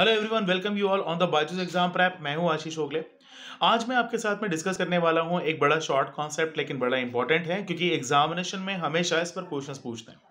hello everyone welcome you all on the Byju's exam prep मैं हूं आशीष ओगले आज मैं आपके साथ में डिस्कस करने वाला हूं एक बड़ा शॉर्ट कॉन्सेप्ट लेकिन बड़ा इंपॉर्टेंट है क्योंकि एग्जामिनेशन में हमेशा इस पर क्वेश्चंस पूछते हैं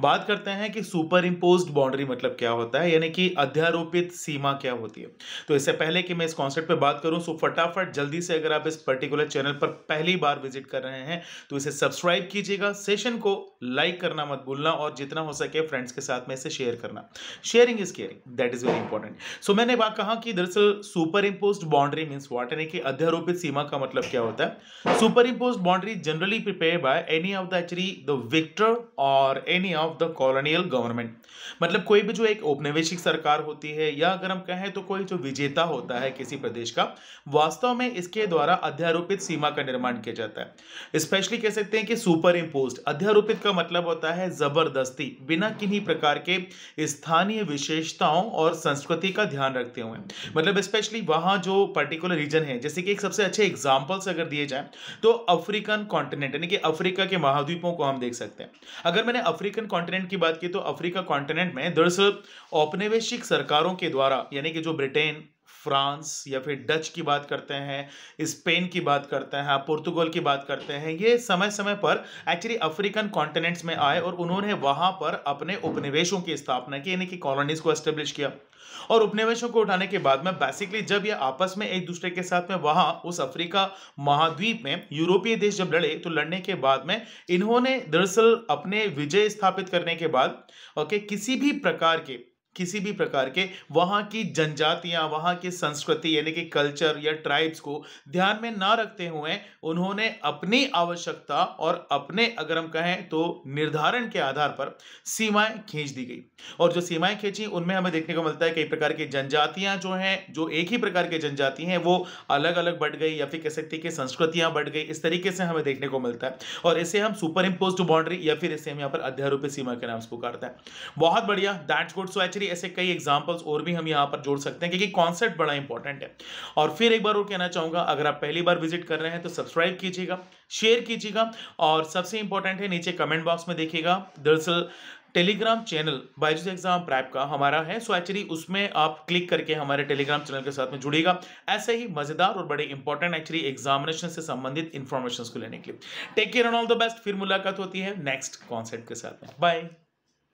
बात करते हैं कि सुपर इम्पोज बाउंड्री मतलब क्या होता है यानी कि अध्यारोपित सीमा क्या होती है तो इससे पहले कि मैं इस कॉन्सेप्ट पे बात करूं सो फटाफट जल्दी से अगर आप इस पर्टिकुलर चैनल पर पहली बार विजिट कर रहे हैं तो इसे सब्सक्राइब कीजिएगा सेशन को लाइक करना मत भूलना और जितना हो सके फ्रेंड्स के साथ में इसे शेयर करना sharing is caring that is very important so मैंने बात कहा कि दरअसल superimpose boundary means what यानी कि अध्यारोपित सीमा का मतलब क्या होता है superimpose boundary generally prepare by any of the actually the victor और any of the colonial government मतलब कोई भी जो एक औपनिवेशिक सरकार होती है या अगर हम कहें तो कोई जो विजेता होता है किसी प्रदेश का वास्तव में इसके द्वारा अध्यारोपित सीमा का निर्माण किया जाता है स्पेशली कह सकते हैं कि सुपर इम्पोज अध्यारोपित का मतलब होता है जबरदस्ती बिना किन्हीं प्रकार के स्थानीय विशेषताओं और संस्कृति का ध्यान रखते हुए मतलब स्पेशली वहां जो पर्टिकुलर रीजन है जैसे कि एक सबसे अच्छे एग्जाम्पल्स अगर दिए जाए तो अफ्रीकन कॉन्टिनेंट यानी कि अफ्रीका के महाद्वीपों को हम देख सकते हैं अगर मैंने अफ्रीकन कॉन्टिनेंट की बात की तो अफ्रीका कॉन्टिनेंट में दरअसल औपनिवेशिक सरकारों के द्वारा यानी कि जो ब्रिटेन फ्रांस या फिर डच की बात करते हैं स्पेन की बात करते हैं पुर्तगाल की बात करते हैं ये समय समय पर एक्चुअली अफ्रीकन कॉन्टिनेंट्स में आए और उन्होंने वहाँ पर अपने उपनिवेशों की स्थापना की यानी कि कॉलोनीज को एस्टेब्लिश किया और उपनिवेशों को उठाने के बाद में बेसिकली जब ये आपस में एक दूसरे के साथ में वहाँ उस अफ्रीका महाद्वीप में यूरोपीय देश जब लड़े तो लड़ने के बाद में इन्होंने दरअसल अपने विजय स्थापित करने के बाद ओके किसी भी प्रकार के किसी भी प्रकार के वहाँ की जनजातियाँ वहाँ की संस्कृति यानी कि कल्चर या ट्राइब्स को ध्यान में ना रखते हुए उन्होंने अपनी आवश्यकता और अपने अगर हम कहें तो निर्धारण के आधार पर सीमाएं खींच दी गई और जो सीमाएं खींची उनमें हमें देखने को मिलता है कई प्रकार की जनजातियाँ जो हैं जो एक ही प्रकार के जनजाति हैं वो अलग अलग बढ़ गई या फिर कह सकती कि संस्कृतियाँ बढ़ गई इस तरीके से हमें देखने को मिलता है और इसे हम सुपर इम्पोज बाउंड्री या फिर इसे हम यहाँ पर अध्यारोपित सीमा के नाम से पुकारते हैं बहुत बढ़िया that's good so actually basically ऐसे कई एग्जाम्पल्स और भी हम यहाँ पर जोड़ सकते हैं क्योंकि कॉन्सेप्ट बड़ा इंपॉर्टेंट है और फिर एक बार और कहना चाहूँगा अगर आप पहली बार विजिट कर रहे हैं तो सब्सक्राइब कीजिएगा शेयर कीजिएगा और सबसे इंपॉर्टेंट है नीचे कमेंट बॉक्स में देखिएगा दरअसल Telegram channel Byju's exam prep का हमारा है सो एक्चुअली उसमें आप क्लिक करके हमारे टेलीग्राम चैनल के साथ में जुड़ेगा ऐसे ही मजेदार और बड़े इंपॉर्टेंट एक्चुअली एग्जामिनेशन से संबंधित इन्फॉर्मेशन को लेने के लिए take care on all the best फिर मुलाकात होती है नेक्स्ट कॉन्सेप्ट के साथ में बाय